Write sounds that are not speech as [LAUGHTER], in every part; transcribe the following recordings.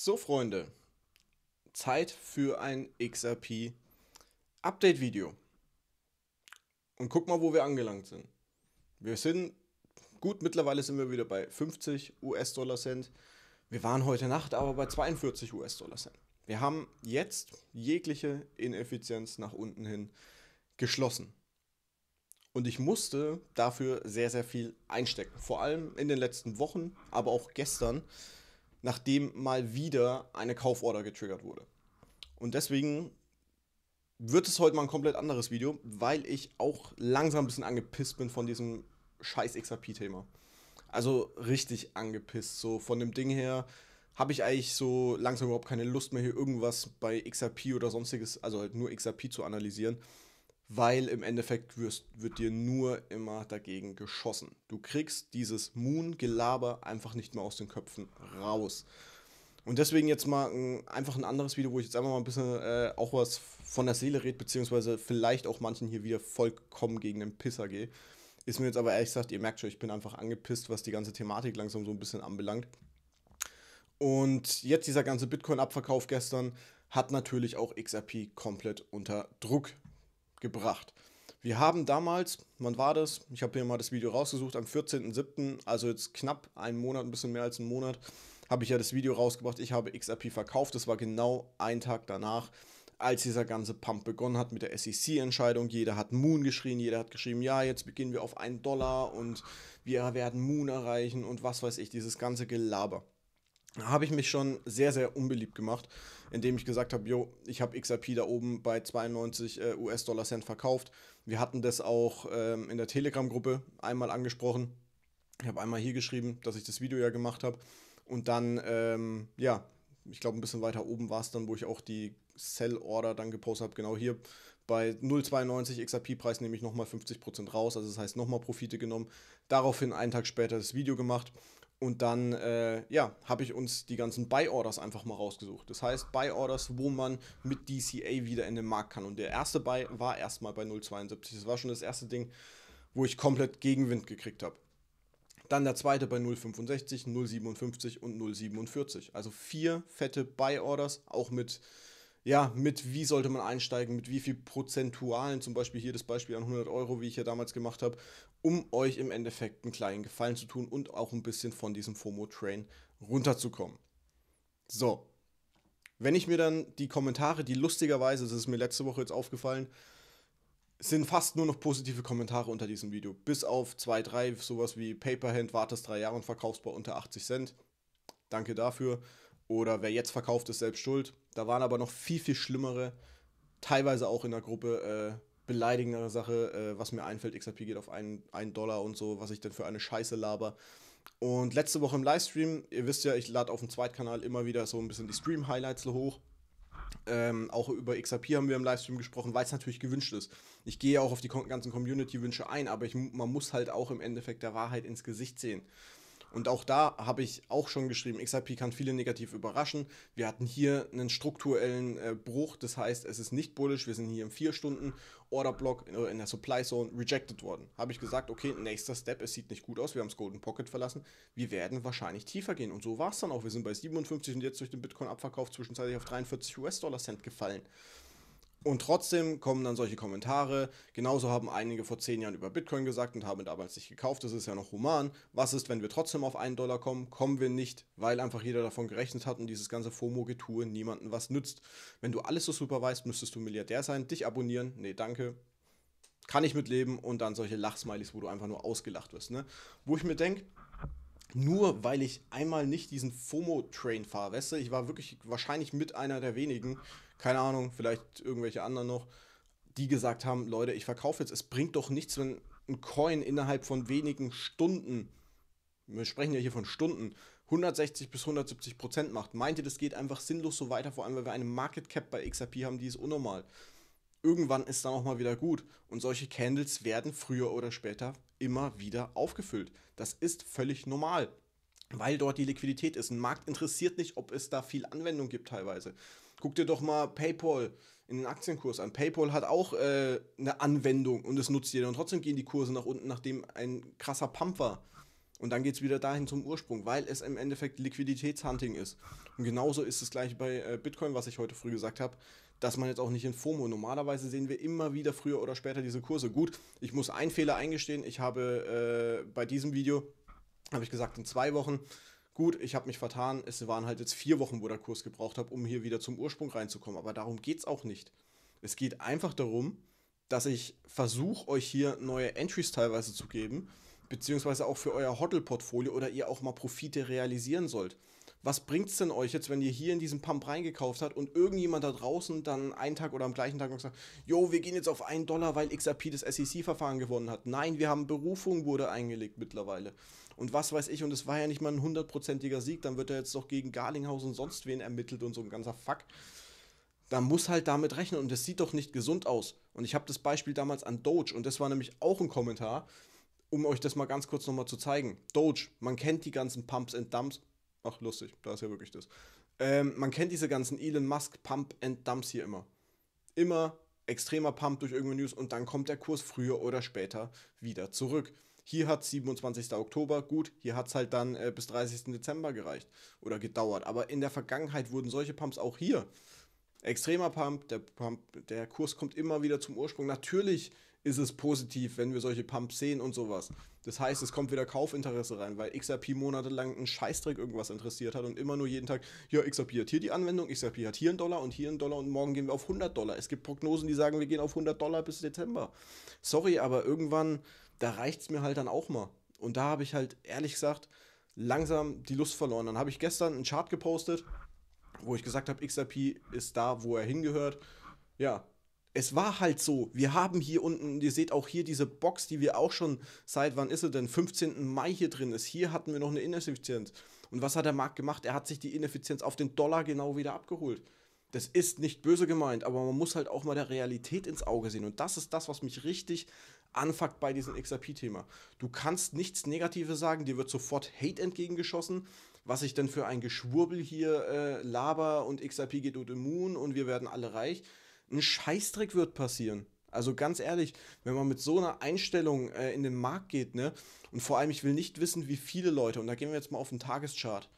So, Freunde, Zeit für ein XRP Update Video. Und guck mal, wo wir angelangt sind. Wir sind gut, mittlerweile sind wir wieder bei 50 US-Dollar Cent. Wir waren heute Nacht aber bei 42 US-Dollar Cent. Wir haben jetzt jegliche Ineffizienz nach unten hin geschlossen. Und ich musste dafür sehr, sehr viel einstecken. Vor allem in den letzten Wochen, aber auch gestern nachdem mal wieder eine Kauforder getriggert wurde. Und deswegen wird es heute mal ein komplett anderes Video, weil ich auch langsam ein bisschen angepisst bin von diesem scheiß XRP-Thema. Also richtig angepisst. So von dem Ding her habe ich eigentlich so langsam überhaupt keine Lust mehr, hier irgendwas bei XRP oder sonstiges, also halt nur XRP zu analysieren, weil im Endeffekt wirst, wird dir nur immer dagegen geschossen. Du kriegst dieses Moon-Gelaber einfach nicht mehr aus den Köpfen raus. Und deswegen jetzt mal ein, einfach ein anderes Video, wo ich jetzt einfach mal ein bisschen äh, auch was von der Seele rede, beziehungsweise vielleicht auch manchen hier wieder vollkommen gegen den Pisser gehe. Ist mir jetzt aber ehrlich gesagt, ihr merkt schon, ich bin einfach angepisst, was die ganze Thematik langsam so ein bisschen anbelangt. Und jetzt dieser ganze Bitcoin-Abverkauf gestern hat natürlich auch XRP komplett unter Druck gebracht. Wir haben damals, wann war das? Ich habe hier mal das Video rausgesucht, am 14.07., also jetzt knapp einen Monat, ein bisschen mehr als einen Monat, habe ich ja das Video rausgebracht. Ich habe XRP verkauft. Das war genau ein Tag danach, als dieser ganze Pump begonnen hat mit der SEC-Entscheidung. Jeder hat Moon geschrien, jeder hat geschrieben, ja, jetzt beginnen wir auf einen Dollar und wir werden Moon erreichen und was weiß ich, dieses ganze Gelaber habe ich mich schon sehr, sehr unbeliebt gemacht, indem ich gesagt habe, yo, ich habe XRP da oben bei 92 äh, US-Dollar-Cent verkauft. Wir hatten das auch ähm, in der Telegram-Gruppe einmal angesprochen. Ich habe einmal hier geschrieben, dass ich das Video ja gemacht habe. Und dann, ähm, ja, ich glaube, ein bisschen weiter oben war es dann, wo ich auch die Sell-Order dann gepostet habe. Genau hier bei 0,92 XRP-Preis nehme ich nochmal 50% raus. Also das heißt nochmal Profite genommen. Daraufhin einen Tag später das Video gemacht und dann, äh, ja, habe ich uns die ganzen Buy-Orders einfach mal rausgesucht. Das heißt, Buy-Orders, wo man mit DCA wieder in den Markt kann. Und der erste Buy war erstmal bei 0,72. Das war schon das erste Ding, wo ich komplett Gegenwind gekriegt habe. Dann der zweite bei 0,65, 0,57 und 0,47. Also vier fette Buy-Orders, auch mit ja, mit wie sollte man einsteigen, mit wie viel Prozentualen, zum Beispiel hier das Beispiel an 100 Euro, wie ich ja damals gemacht habe, um euch im Endeffekt einen kleinen Gefallen zu tun und auch ein bisschen von diesem FOMO-Train runterzukommen. So, wenn ich mir dann die Kommentare, die lustigerweise, das ist mir letzte Woche jetzt aufgefallen, sind fast nur noch positive Kommentare unter diesem Video. Bis auf zwei, drei, sowas wie Paperhand, wartest drei Jahre und verkaufst bei unter 80 Cent. Danke dafür oder wer jetzt verkauft ist, selbst schuld. Da waren aber noch viel, viel schlimmere, teilweise auch in der Gruppe äh, beleidigendere Sache, äh, was mir einfällt. XRP geht auf einen, einen Dollar und so, was ich denn für eine Scheiße laber. Und letzte Woche im Livestream, ihr wisst ja, ich lade auf dem Zweitkanal immer wieder so ein bisschen die Stream-Highlights hoch. Ähm, auch über XRP haben wir im Livestream gesprochen, weil es natürlich gewünscht ist. Ich gehe auch auf die ganzen Community-Wünsche ein, aber ich, man muss halt auch im Endeffekt der Wahrheit ins Gesicht sehen. Und auch da habe ich auch schon geschrieben, XRP kann viele negativ überraschen. Wir hatten hier einen strukturellen äh, Bruch, das heißt, es ist nicht bullish. Wir sind hier im 4-Stunden-Order-Block in, in der Supply-Zone rejected worden. Habe ich gesagt, okay, nächster Step, es sieht nicht gut aus, wir haben das Golden Pocket verlassen. Wir werden wahrscheinlich tiefer gehen. Und so war es dann auch. Wir sind bei 57 und jetzt durch den Bitcoin-Abverkauf zwischenzeitlich auf 43 US-Dollar-Cent gefallen. Und trotzdem kommen dann solche Kommentare. Genauso haben einige vor zehn Jahren über Bitcoin gesagt und haben damals nicht gekauft. Das ist ja noch human. Was ist, wenn wir trotzdem auf einen Dollar kommen? Kommen wir nicht, weil einfach jeder davon gerechnet hat und dieses ganze FOMO-Getue niemandem was nützt. Wenn du alles so super weißt, müsstest du Milliardär sein, dich abonnieren. Nee, danke. Kann ich mitleben und dann solche Lachsmilies, wo du einfach nur ausgelacht wirst. Ne? Wo ich mir denke, nur weil ich einmal nicht diesen FOMO-Train fahre, weißt du, ich war wirklich wahrscheinlich mit einer der wenigen, keine Ahnung, vielleicht irgendwelche anderen noch, die gesagt haben, Leute, ich verkaufe jetzt, es bringt doch nichts, wenn ein Coin innerhalb von wenigen Stunden, wir sprechen ja hier von Stunden, 160 bis 170 Prozent macht. Meint ihr, das geht einfach sinnlos so weiter, vor allem weil wir eine Market Cap bei XRP haben, die ist unnormal. Irgendwann ist dann auch mal wieder gut und solche Candles werden früher oder später immer wieder aufgefüllt. Das ist völlig normal, weil dort die Liquidität ist. Ein Markt interessiert nicht, ob es da viel Anwendung gibt teilweise. Guck dir doch mal PayPal in den Aktienkurs an. PayPal hat auch äh, eine Anwendung und es nutzt jeder. Und trotzdem gehen die Kurse nach unten, nachdem ein krasser Pump war. Und dann geht es wieder dahin zum Ursprung, weil es im Endeffekt Liquiditätshunting ist. Und genauso ist es gleich bei äh, Bitcoin, was ich heute früh gesagt habe, dass man jetzt auch nicht in FOMO. Normalerweise sehen wir immer wieder früher oder später diese Kurse. Gut, ich muss einen Fehler eingestehen. Ich habe äh, bei diesem Video, habe ich gesagt, in zwei Wochen gut, ich habe mich vertan, es waren halt jetzt vier Wochen, wo der Kurs gebraucht habe, um hier wieder zum Ursprung reinzukommen. Aber darum geht es auch nicht. Es geht einfach darum, dass ich versuche, euch hier neue Entries teilweise zu geben, beziehungsweise auch für euer Hotel-Portfolio oder ihr auch mal Profite realisieren sollt was bringt es denn euch jetzt, wenn ihr hier in diesen Pump reingekauft habt und irgendjemand da draußen dann einen Tag oder am gleichen Tag noch sagt, jo, wir gehen jetzt auf einen Dollar, weil XRP das SEC-Verfahren gewonnen hat. Nein, wir haben Berufung wurde eingelegt mittlerweile. Und was weiß ich, und es war ja nicht mal ein hundertprozentiger Sieg, dann wird er jetzt doch gegen Garlinghaus und sonst wen ermittelt und so ein ganzer Fuck da muss halt damit rechnen und das sieht doch nicht gesund aus. Und ich habe das Beispiel damals an Doge und das war nämlich auch ein Kommentar, um euch das mal ganz kurz nochmal zu zeigen. Doge, man kennt die ganzen Pumps and Dumps, Ach, lustig, da ist ja wirklich das. Ähm, man kennt diese ganzen Elon Musk Pump and Dumps hier immer. Immer extremer Pump durch irgendeine News und dann kommt der Kurs früher oder später wieder zurück. Hier hat es 27. Oktober, gut, hier hat es halt dann äh, bis 30. Dezember gereicht oder gedauert. Aber in der Vergangenheit wurden solche Pumps auch hier. Extremer Pump, der Pump, der Kurs kommt immer wieder zum Ursprung. Natürlich ist es positiv, wenn wir solche Pumps sehen und sowas. Das heißt, es kommt wieder Kaufinteresse rein, weil XRP monatelang einen Scheißdreck irgendwas interessiert hat und immer nur jeden Tag, ja, XRP hat hier die Anwendung, XRP hat hier einen Dollar und hier einen Dollar und morgen gehen wir auf 100 Dollar. Es gibt Prognosen, die sagen, wir gehen auf 100 Dollar bis Dezember. Sorry, aber irgendwann, da reicht es mir halt dann auch mal. Und da habe ich halt ehrlich gesagt langsam die Lust verloren. Dann habe ich gestern einen Chart gepostet, wo ich gesagt habe, XRP ist da, wo er hingehört. Ja, es war halt so, wir haben hier unten, ihr seht auch hier diese Box, die wir auch schon seit, wann ist sie denn, 15. Mai hier drin ist. Hier hatten wir noch eine Ineffizienz. Und was hat der Markt gemacht? Er hat sich die Ineffizienz auf den Dollar genau wieder abgeholt. Das ist nicht böse gemeint, aber man muss halt auch mal der Realität ins Auge sehen. Und das ist das, was mich richtig anfuckt bei diesem XRP-Thema. Du kannst nichts Negatives sagen, dir wird sofort Hate entgegengeschossen, was ich denn für ein Geschwurbel hier äh, laber und XRP geht und immun und wir werden alle reich ein Scheißdreck wird passieren. Also ganz ehrlich, wenn man mit so einer Einstellung äh, in den Markt geht, ne, und vor allem, ich will nicht wissen, wie viele Leute, und da gehen wir jetzt mal auf den Tageschart,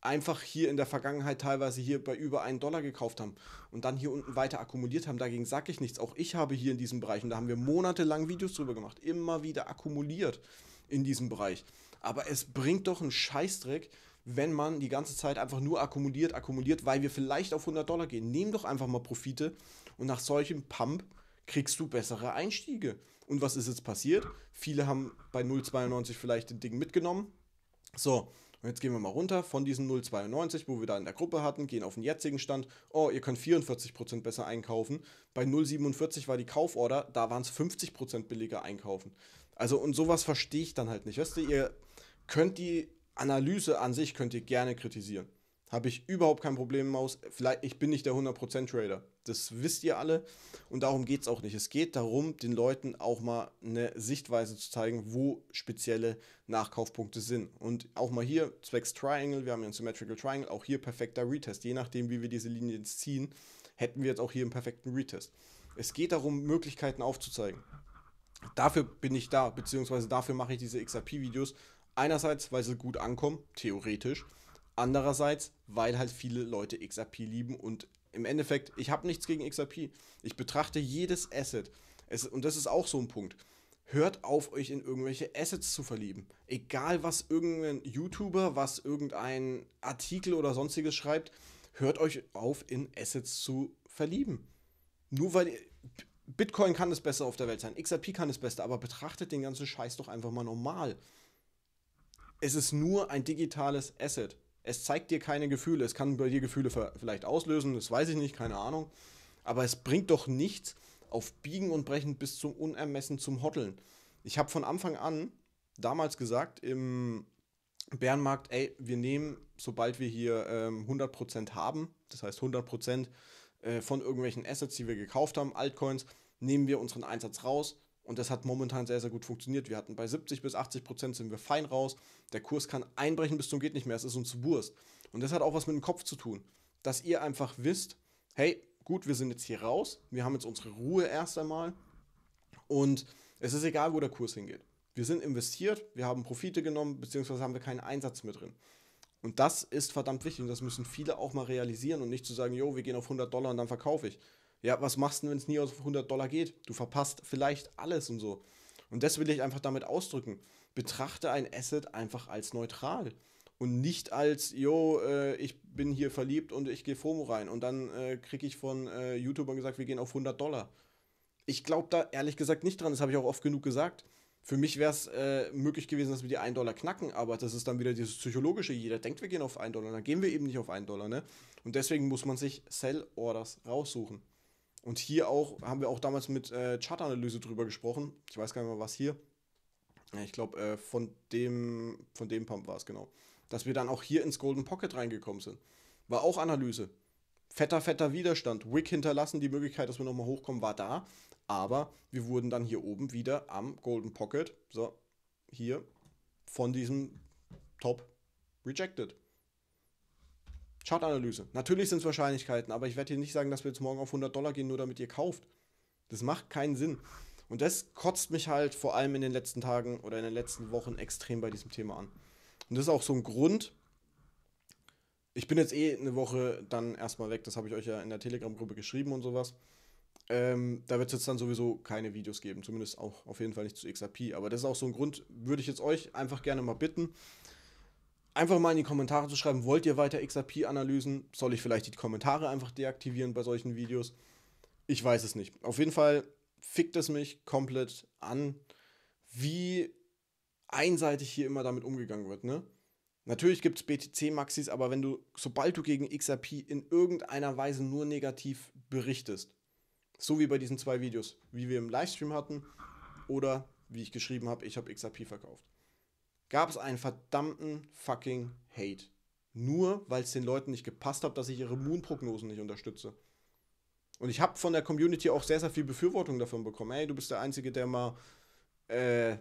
einfach hier in der Vergangenheit teilweise hier bei über einen Dollar gekauft haben und dann hier unten weiter akkumuliert haben, dagegen sage ich nichts. Auch ich habe hier in diesem Bereich, und da haben wir monatelang Videos drüber gemacht, immer wieder akkumuliert in diesem Bereich. Aber es bringt doch einen Scheißdreck, wenn man die ganze Zeit einfach nur akkumuliert, akkumuliert, weil wir vielleicht auf 100 Dollar gehen. Nehmen doch einfach mal Profite und nach solchem Pump kriegst du bessere Einstiege. Und was ist jetzt passiert? Viele haben bei 0,92 vielleicht den Ding mitgenommen. So, und jetzt gehen wir mal runter von diesen 0,92, wo wir da in der Gruppe hatten, gehen auf den jetzigen Stand. Oh, ihr könnt 44% besser einkaufen. Bei 0,47 war die Kauforder, da waren es 50% billiger einkaufen. Also, und sowas verstehe ich dann halt nicht. Weißt du, ihr könnt die Analyse an sich könnt ihr gerne kritisieren. Habe ich überhaupt kein Problem, Maus. Vielleicht, ich bin nicht der 100% Trader. Das wisst ihr alle. Und darum geht es auch nicht. Es geht darum, den Leuten auch mal eine Sichtweise zu zeigen, wo spezielle Nachkaufpunkte sind. Und auch mal hier, zwecks Triangle, wir haben ja ein Symmetrical Triangle, auch hier perfekter Retest. Je nachdem, wie wir diese Linien ziehen, hätten wir jetzt auch hier einen perfekten Retest. Es geht darum, Möglichkeiten aufzuzeigen. Dafür bin ich da, beziehungsweise dafür mache ich diese XRP-Videos, Einerseits, weil sie gut ankommen, theoretisch. Andererseits, weil halt viele Leute XRP lieben und im Endeffekt, ich habe nichts gegen XRP. Ich betrachte jedes Asset. Es, und das ist auch so ein Punkt. Hört auf, euch in irgendwelche Assets zu verlieben. Egal, was irgendein YouTuber, was irgendein Artikel oder sonstiges schreibt, hört euch auf, in Assets zu verlieben. Nur weil Bitcoin kann das Beste auf der Welt sein, XRP kann das Beste, aber betrachtet den ganzen Scheiß doch einfach mal normal es ist nur ein digitales Asset. Es zeigt dir keine Gefühle. Es kann bei dir Gefühle vielleicht auslösen, das weiß ich nicht, keine Ahnung. Aber es bringt doch nichts auf Biegen und Brechen bis zum Unermessen zum Hotteln. Ich habe von Anfang an damals gesagt im Bärenmarkt, ey, wir nehmen, sobald wir hier ähm, 100% haben, das heißt 100% äh, von irgendwelchen Assets, die wir gekauft haben, Altcoins, nehmen wir unseren Einsatz raus und das hat momentan sehr, sehr gut funktioniert. Wir hatten bei 70 bis 80 Prozent sind wir fein raus. Der Kurs kann einbrechen bis zum geht nicht mehr. Es ist uns zu Wurst. Und das hat auch was mit dem Kopf zu tun. Dass ihr einfach wisst, hey, gut, wir sind jetzt hier raus. Wir haben jetzt unsere Ruhe erst einmal. Und es ist egal, wo der Kurs hingeht. Wir sind investiert, wir haben Profite genommen, beziehungsweise haben wir keinen Einsatz mehr drin. Und das ist verdammt wichtig und das müssen viele auch mal realisieren und nicht zu sagen, jo, wir gehen auf 100 Dollar und dann verkaufe ich ja, was machst du denn, wenn es nie auf 100 Dollar geht? Du verpasst vielleicht alles und so. Und das will ich einfach damit ausdrücken. Betrachte ein Asset einfach als neutral und nicht als, yo, äh, ich bin hier verliebt und ich gehe FOMO rein und dann äh, kriege ich von äh, YouTubern gesagt, wir gehen auf 100 Dollar. Ich glaube da ehrlich gesagt nicht dran, das habe ich auch oft genug gesagt. Für mich wäre es äh, möglich gewesen, dass wir die 1 Dollar knacken, aber das ist dann wieder dieses psychologische, jeder denkt, wir gehen auf 1 Dollar, dann gehen wir eben nicht auf 1 Dollar, ne? Und deswegen muss man sich Sell-Orders raussuchen. Und hier auch, haben wir auch damals mit äh, Chartanalyse drüber gesprochen. Ich weiß gar nicht mehr, was hier. Ich glaube, äh, von, dem, von dem Pump war es genau. Dass wir dann auch hier ins Golden Pocket reingekommen sind. War auch Analyse. Fetter, fetter Widerstand. Wick hinterlassen, die Möglichkeit, dass wir nochmal hochkommen, war da. Aber wir wurden dann hier oben wieder am Golden Pocket, so, hier, von diesem Top rejected. Chartanalyse. Natürlich sind es Wahrscheinlichkeiten, aber ich werde hier nicht sagen, dass wir jetzt morgen auf 100 Dollar gehen, nur damit ihr kauft. Das macht keinen Sinn. Und das kotzt mich halt vor allem in den letzten Tagen oder in den letzten Wochen extrem bei diesem Thema an. Und das ist auch so ein Grund. Ich bin jetzt eh eine Woche dann erstmal weg, das habe ich euch ja in der Telegram-Gruppe geschrieben und sowas. Ähm, da wird es jetzt dann sowieso keine Videos geben, zumindest auch auf jeden Fall nicht zu XRP. Aber das ist auch so ein Grund, würde ich jetzt euch einfach gerne mal bitten, einfach mal in die Kommentare zu schreiben, wollt ihr weiter XRP-Analysen? Soll ich vielleicht die Kommentare einfach deaktivieren bei solchen Videos? Ich weiß es nicht. Auf jeden Fall fickt es mich komplett an, wie einseitig hier immer damit umgegangen wird. Ne? Natürlich gibt es BTC-Maxis, aber wenn du, sobald du gegen XRP in irgendeiner Weise nur negativ berichtest, so wie bei diesen zwei Videos, wie wir im Livestream hatten oder wie ich geschrieben habe, ich habe XRP verkauft gab es einen verdammten fucking Hate. Nur weil es den Leuten nicht gepasst hat, dass ich ihre Moon-Prognosen nicht unterstütze. Und ich habe von der Community auch sehr, sehr viel Befürwortung davon bekommen. Ey, du bist der Einzige, der mal äh,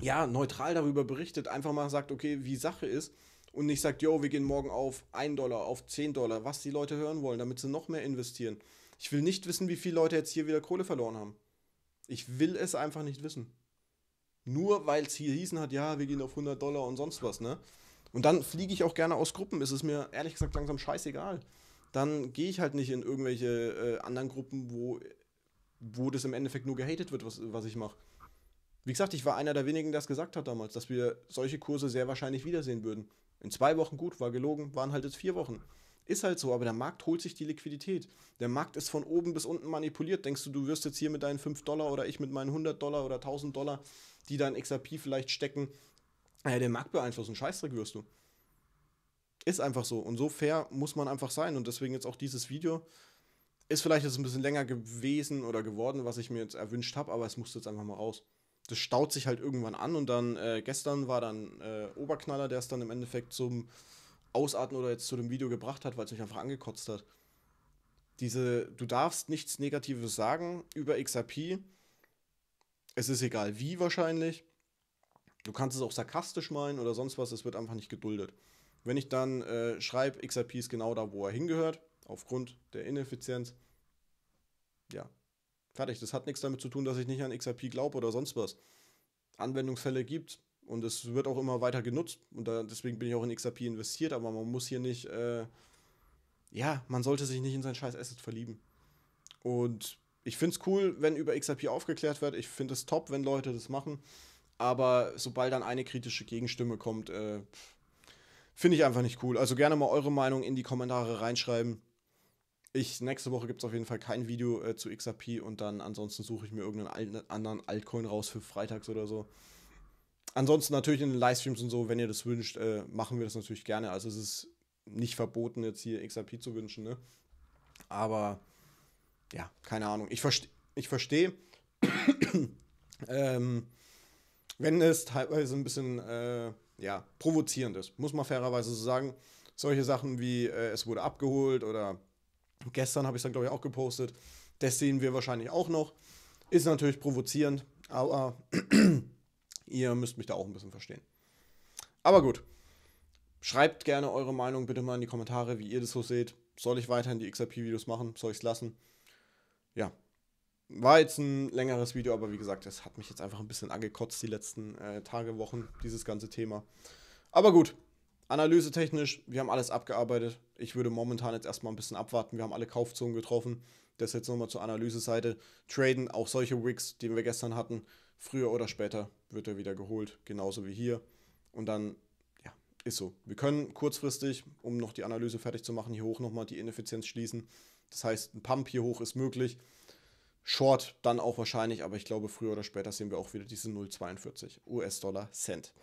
ja, neutral darüber berichtet, einfach mal sagt, okay, wie Sache ist und nicht sagt, yo, wir gehen morgen auf 1 Dollar, auf 10 Dollar, was die Leute hören wollen, damit sie noch mehr investieren. Ich will nicht wissen, wie viele Leute jetzt hier wieder Kohle verloren haben. Ich will es einfach nicht wissen. Nur weil es hier hießen hat, ja, wir gehen auf 100 Dollar und sonst was, ne? Und dann fliege ich auch gerne aus Gruppen, ist es mir ehrlich gesagt langsam scheißegal. Dann gehe ich halt nicht in irgendwelche äh, anderen Gruppen, wo, wo das im Endeffekt nur gehatet wird, was, was ich mache. Wie gesagt, ich war einer der wenigen, der es gesagt hat damals, dass wir solche Kurse sehr wahrscheinlich wiedersehen würden. In zwei Wochen gut, war gelogen, waren halt jetzt vier Wochen. Ist halt so, aber der Markt holt sich die Liquidität. Der Markt ist von oben bis unten manipuliert. Denkst du, du wirst jetzt hier mit deinen 5 Dollar oder ich mit meinen 100 Dollar oder 1000 Dollar die da in XRP vielleicht stecken, äh, den Markt beeinflussen. Scheißdreck wirst du. Ist einfach so. Und so fair muss man einfach sein. Und deswegen jetzt auch dieses Video. Ist vielleicht jetzt ein bisschen länger gewesen oder geworden, was ich mir jetzt erwünscht habe, aber es musste jetzt einfach mal raus. Das staut sich halt irgendwann an und dann, äh, gestern war dann äh, Oberknaller, der es dann im Endeffekt zum Ausatmen oder jetzt zu dem Video gebracht hat, weil es mich einfach angekotzt hat. Diese, du darfst nichts Negatives sagen über XRP, es ist egal wie wahrscheinlich. Du kannst es auch sarkastisch meinen oder sonst was, es wird einfach nicht geduldet. Wenn ich dann äh, schreibe, XRP ist genau da, wo er hingehört, aufgrund der Ineffizienz, ja, fertig. Das hat nichts damit zu tun, dass ich nicht an XRP glaube oder sonst was. Anwendungsfälle gibt und es wird auch immer weiter genutzt und da, deswegen bin ich auch in XRP investiert, aber man muss hier nicht, äh, ja, man sollte sich nicht in sein scheiß Asset verlieben. Und ich finde es cool, wenn über XRP aufgeklärt wird. Ich finde es top, wenn Leute das machen. Aber sobald dann eine kritische Gegenstimme kommt, äh, finde ich einfach nicht cool. Also gerne mal eure Meinung in die Kommentare reinschreiben. Ich, nächste Woche gibt es auf jeden Fall kein Video äh, zu XRP und dann ansonsten suche ich mir irgendeinen anderen Altcoin raus für freitags oder so. Ansonsten natürlich in den Livestreams und so, wenn ihr das wünscht, äh, machen wir das natürlich gerne. Also es ist nicht verboten, jetzt hier XRP zu wünschen, ne? Aber ja, keine Ahnung. Ich, verste ich verstehe, [COUGHS] ähm, wenn es teilweise ein bisschen äh, ja, provozierend ist, muss man fairerweise so sagen. Solche Sachen wie äh, es wurde abgeholt oder gestern habe ich es dann, glaube ich, auch gepostet. Das sehen wir wahrscheinlich auch noch. Ist natürlich provozierend, aber [COUGHS] ihr müsst mich da auch ein bisschen verstehen. Aber gut. Schreibt gerne eure Meinung bitte mal in die Kommentare, wie ihr das so seht. Soll ich weiterhin die XRP-Videos machen? Soll ich es lassen? ja, war jetzt ein längeres Video, aber wie gesagt, das hat mich jetzt einfach ein bisschen angekotzt die letzten äh, Tage, Wochen, dieses ganze Thema. Aber gut, analysetechnisch, wir haben alles abgearbeitet. Ich würde momentan jetzt erstmal ein bisschen abwarten. Wir haben alle Kaufzonen getroffen. Das jetzt nochmal zur Analyseseite. Traden, auch solche Wigs, die wir gestern hatten, früher oder später wird er wieder geholt, genauso wie hier. Und dann, ja, ist so. Wir können kurzfristig, um noch die Analyse fertig zu machen, hier hoch nochmal die Ineffizienz schließen. Das heißt, ein Pump hier hoch ist möglich. Short dann auch wahrscheinlich, aber ich glaube, früher oder später sehen wir auch wieder diese 0,42 US-Dollar Cent.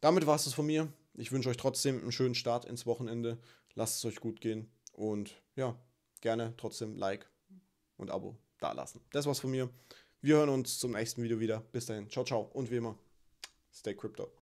Damit war es das von mir. Ich wünsche euch trotzdem einen schönen Start ins Wochenende. Lasst es euch gut gehen und ja, gerne trotzdem Like und Abo dalassen. Das war's von mir. Wir hören uns zum nächsten Video wieder. Bis dahin, ciao, ciao und wie immer, stay crypto.